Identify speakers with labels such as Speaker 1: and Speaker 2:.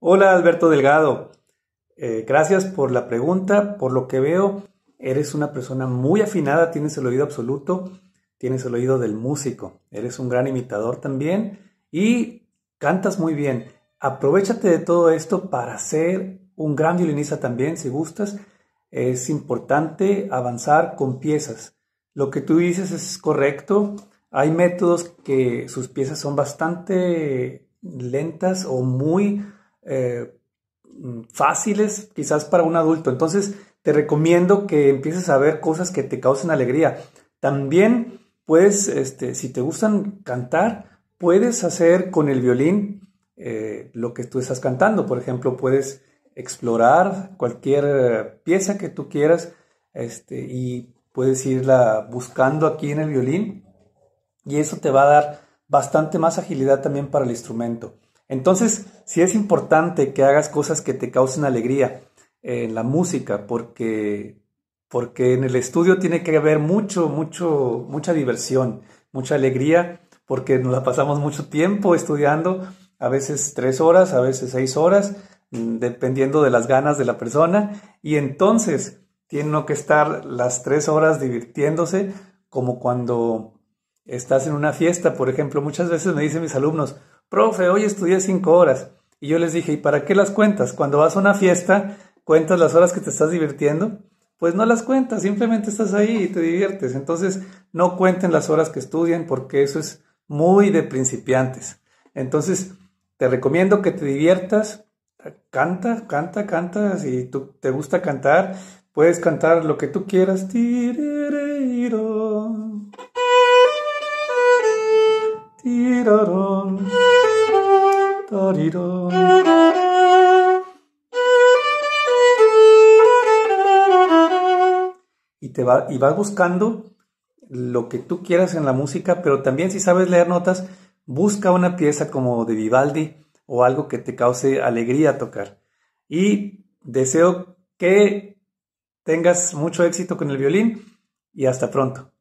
Speaker 1: Hola Alberto Delgado, eh, gracias por la pregunta. Por lo que veo, eres una persona muy afinada, tienes el oído absoluto, tienes el oído del músico, eres un gran imitador también y cantas muy bien. Aprovechate de todo esto para ser un gran violinista también, si gustas. Es importante avanzar con piezas. Lo que tú dices es correcto. Hay métodos que sus piezas son bastante lentas o muy eh, fáciles quizás para un adulto. Entonces te recomiendo que empieces a ver cosas que te causen alegría. También puedes, este, si te gustan cantar, puedes hacer con el violín eh, lo que tú estás cantando. Por ejemplo, puedes explorar cualquier eh, pieza que tú quieras este, y puedes irla buscando aquí en el violín y eso te va a dar bastante más agilidad también para el instrumento. Entonces, sí es importante que hagas cosas que te causen alegría en la música, porque, porque en el estudio tiene que haber mucho, mucho, mucha diversión, mucha alegría, porque nos la pasamos mucho tiempo estudiando, a veces tres horas, a veces seis horas, mm, dependiendo de las ganas de la persona, y entonces tiene que estar las tres horas divirtiéndose, como cuando estás en una fiesta, por ejemplo, muchas veces me dicen mis alumnos, profe, hoy estudié cinco horas. Y yo les dije, ¿y para qué las cuentas? Cuando vas a una fiesta, ¿cuentas las horas que te estás divirtiendo? Pues no las cuentas, simplemente estás ahí y te diviertes. Entonces, no cuenten las horas que estudian porque eso es muy de principiantes. Entonces, te recomiendo que te diviertas, canta, canta, canta, si tú te gusta cantar, puedes cantar lo que tú quieras. Tiraron. Y, te va, y vas buscando lo que tú quieras en la música, pero también si sabes leer notas, busca una pieza como de Vivaldi o algo que te cause alegría tocar. Y deseo que tengas mucho éxito con el violín y hasta pronto.